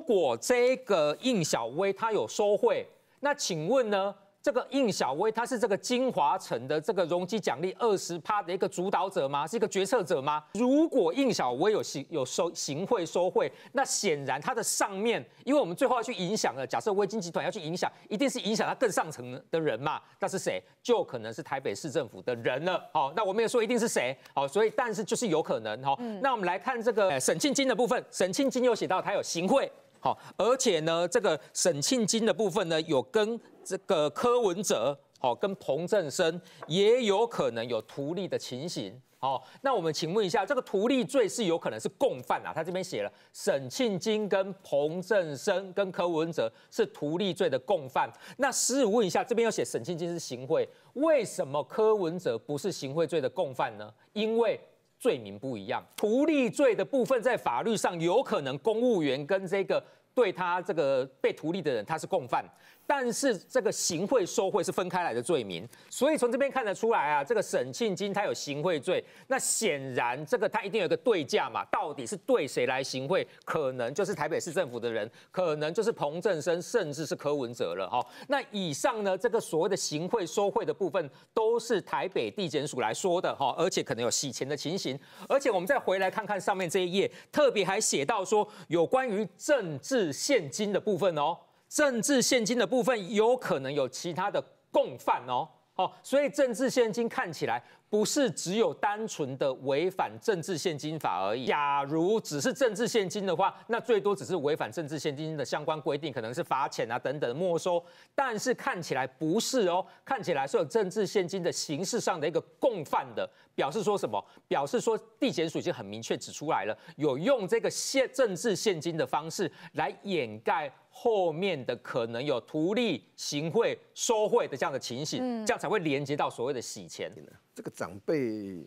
如果这个应小薇她有收贿，那请问呢？这个应小薇她是这个金华城的这个容积奖励二十趴的一个主导者吗？是一个决策者吗？如果应小薇有行有收行贿收贿，那显然它的上面，因为我们最后要去影响了，假设微金集团要去影响，一定是影响他更上层的人嘛？那是谁？就可能是台北市政府的人了。好，那我没有说一定是谁。好，所以但是就是有可能哈。那我们来看这个沈庆金的部分，沈庆金又写到他有行贿。好，而且呢，这个沈庆金的部分呢，有跟这个柯文哲，好，跟彭振生也有可能有图利的情形。好，那我们请问一下，这个图利罪是有可能是共犯啊？他这边写了沈庆金跟彭振生跟柯文哲是图利罪的共犯。那师父问一下，这边要写沈庆金是行贿，为什么柯文哲不是行贿罪的共犯呢？因为罪名不一样，图利罪的部分在法律上有可能公务员跟这个。对他这个被图利的人，他是共犯，但是这个行贿受贿是分开来的罪名，所以从这边看得出来啊，这个沈庆金他有行贿罪，那显然这个他一定有一个对价嘛，到底是对谁来行贿？可能就是台北市政府的人，可能就是彭振生，甚至是柯文哲了哈。那以上呢，这个所谓的行贿受贿的部分，都是台北地检署来说的哈，而且可能有洗钱的情形，而且我们再回来看看上面这一页，特别还写到说有关于政治。现金的部分哦，政治现金的部分有可能有其他的共犯哦。哦，所以政治现金看起来不是只有单纯的违反政治现金法而已。假如只是政治现金的话，那最多只是违反政治现金的相关规定，可能是罚钱啊等等没收。但是看起来不是哦，看起来所有政治现金的形式上的一个共犯的表示，说什么？表示说地检署已经很明确指出来了，有用这个现政治现金的方式来掩盖。后面的可能有图利、行贿、收贿的这样的情形，这样才会连接到所谓的洗钱。这个长辈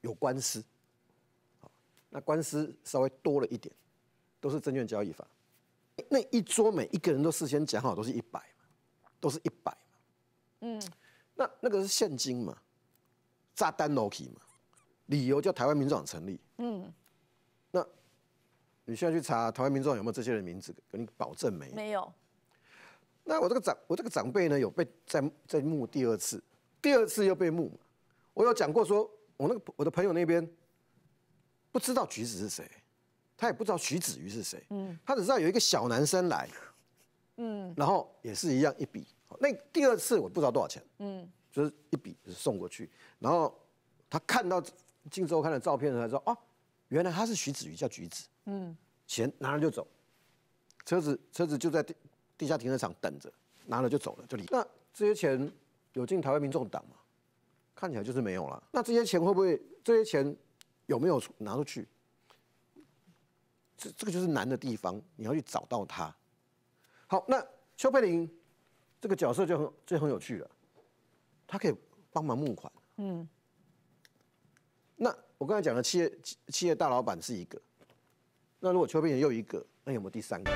有官司，那官司稍微多了一点，都是证券交易法。那一桌每一个人都事先讲好，都是一百嘛，都是一百嘛。嗯，那那个是现金嘛，炸弹楼梯嘛，理由叫台湾民主党成立。嗯，那。你现在去查台湾民众有没有这些人名字，给你保证没有。没有。那我这个长，我这个长辈呢，有被在在墓第二次，第二次又被墓我有讲过说，我那个我的朋友那边不知道橘子是谁，他也不知道徐子瑜是谁，嗯，他只知道有一个小男生来，嗯，然后也是一样一笔。那第二次我不知道多少钱，嗯，就是一笔送过去，然后他看到《今日周刊》的照片，他知道啊。原来他是徐子瑜，叫橘子。嗯，钱拿了就走，车子车子就在地下停车场等着，拿了就走了，就离。那这些钱有进台湾民众党吗？看起来就是没有了。那这些钱会不会？这些钱有没有拿出去？这这个就是难的地方，你要去找到他。好，那邱佩玲这个角色就很就很有趣了，他可以帮忙募款。嗯。那我刚才讲的企业企业大老板是一个，那如果邱佩仁又一个，那有没有第三个？